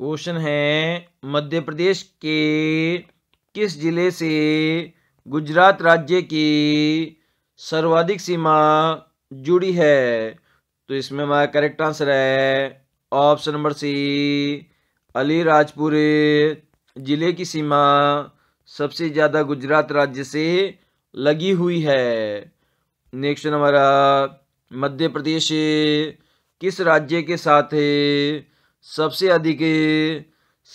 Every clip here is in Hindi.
क्वेश्चन है मध्य प्रदेश के किस जिले से गुजरात राज्य की सर्वाधिक सीमा जुड़ी है तो इसमें हमारा करेक्ट आंसर है ऑप्शन नंबर सी अलीराजपुर जिले की सीमा सबसे ज़्यादा गुजरात राज्य से लगी हुई है नेक्स्ट हमारा मध्य प्रदेश किस राज्य के साथ है सबसे अधिक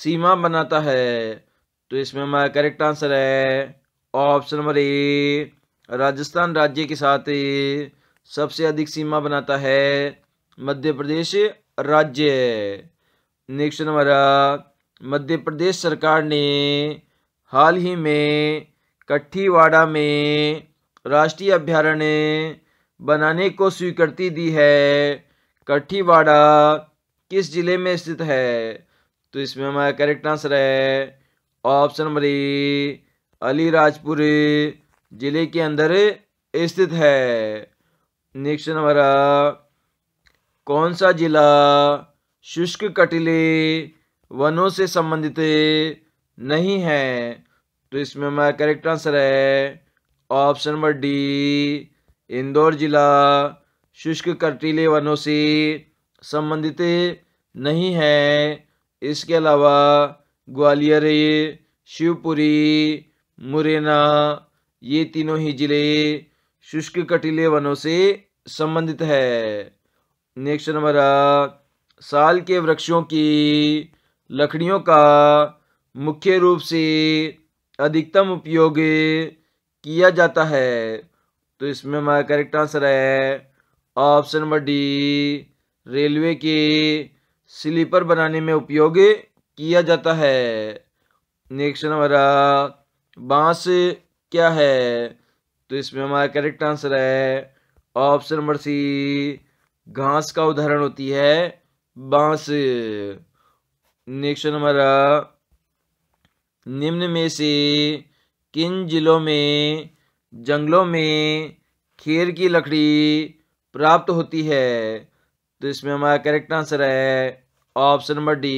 सीमा बनाता है तो इसमें हमारा करेक्ट आंसर है ऑप्शन नंबर ए राजस्थान राज्य के साथ सबसे अधिक सीमा बनाता है मध्य प्रदेश राज्य नेक्स्ट नंबर मध्य प्रदेश सरकार ने हाल ही में कट्ठीवाड़ा में राष्ट्रीय अभ्यारण्य बनाने को स्वीकृति दी है कट्ठीवाड़ा किस जिले में स्थित है तो इसमें हमारा करेक्ट आंसर है ऑप्शन नंबर ए अलीराजपुर जिले के अंदर स्थित है नेक्स्ट नंबर कौन सा जिला शुष्क कटिले वनों से संबंधित नहीं है तो इसमें हमारा करेक्ट आंसर है ऑप्शन नंबर डी इंदौर जिला शुष्क कटिले वनों से संबंधित नहीं है इसके अलावा ग्वालियर शिवपुरी मुरैना ये तीनों ही जिले शुष्क कटिले वनों से संबंधित है नेक्स्ट नंबर साल के वृक्षों की लकड़ियों का मुख्य रूप से अधिकतम उपयोग किया जाता है तो इसमें हमारा करेक्ट आंसर है ऑप्शन नंबर डी रेलवे के स्लीपर बनाने में उपयोग किया जाता है नेक्स्ट हमारा बांस क्या है तो इसमें हमारा करेक्ट आंसर है ऑप्शन नंबर सी घास का उदाहरण होती है बांस नेक्स्ट हमारा निम्न में से किन जिलों में जंगलों में खेर की लकड़ी प्राप्त होती है तो इसमें हमारा करेक्ट आंसर है ऑप्शन नंबर डी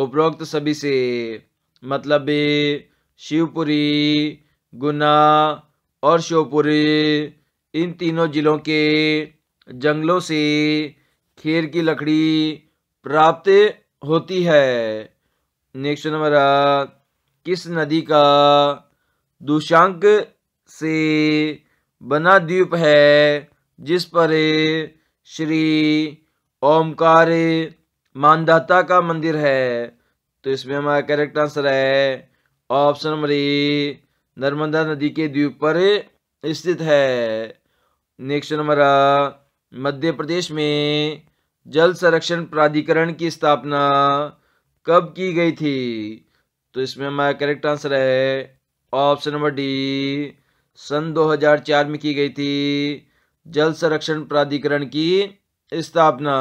उपरोक्त सभी से मतलब शिवपुरी गुना और श्योपुरी इन तीनों जिलों के जंगलों से खेर की लकड़ी प्राप्त होती है नेक्स्ट नंबर किस नदी का दूषांक से बना द्वीप है जिस पर श्री ओमकार मानदाता का मंदिर है तो इसमें हमारा करेक्ट आंसर है ऑप्शन नंबर ए नर्मदा नदी के द्वीप पर स्थित है नेक्स्ट नंबर मध्य प्रदेश में जल संरक्षण प्राधिकरण की स्थापना कब की गई थी तो इसमें हमारा करेक्ट आंसर है ऑप्शन नंबर डी सन 2004 में की गई थी जल संरक्षण प्राधिकरण की स्थापना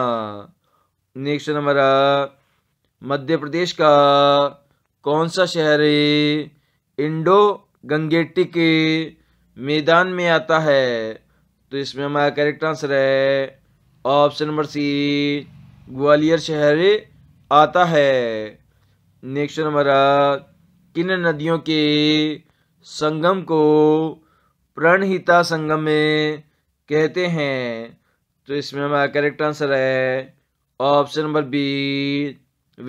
नेक्स्ट नंबर मध्य प्रदेश का कौन सा शहर इंडो गंगेटिक मैदान में आता है तो इसमें हमारा करेक्ट आंसर है ऑप्शन नंबर सी ग्वालियर शहर आता है नेक्स्ट नंबर किन नदियों के संगम को प्रणहिता संगम में कहते हैं तो इसमें हमारा करेक्ट आंसर है ऑप्शन नंबर बी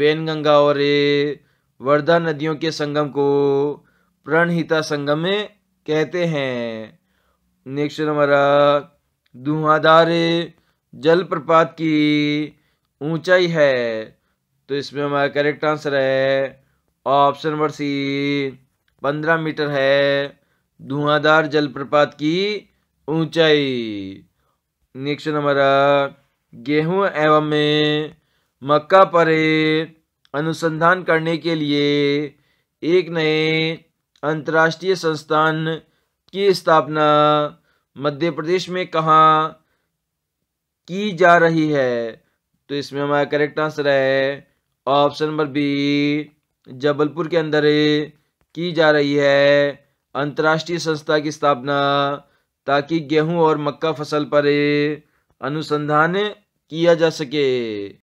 वेनगंगा और वर्धा नदियों के संगम को प्रणहिता संगम कहते हैं नेक्स्ट हमारा धुआंधार जलप्रपात की ऊंचाई है तो इसमें हमारा करेक्ट आंसर है ऑप्शन नंबर सी पंद्रह मीटर है धुआंधार जलप्रपात की ऊंचाई नेक्स्ट हमारा गेहूं एवं मक्का पर अनुसंधान करने के लिए एक नए अंतर्राष्ट्रीय संस्थान की स्थापना मध्य प्रदेश में कहाँ की जा रही है तो इसमें हमारा करेक्ट आंसर है ऑप्शन नंबर बी जबलपुर के अंदर की जा रही है अंतर्राष्ट्रीय संस्था की स्थापना ताकि गेहूं और मक्का फसल पर अनुसंधान किया जा सके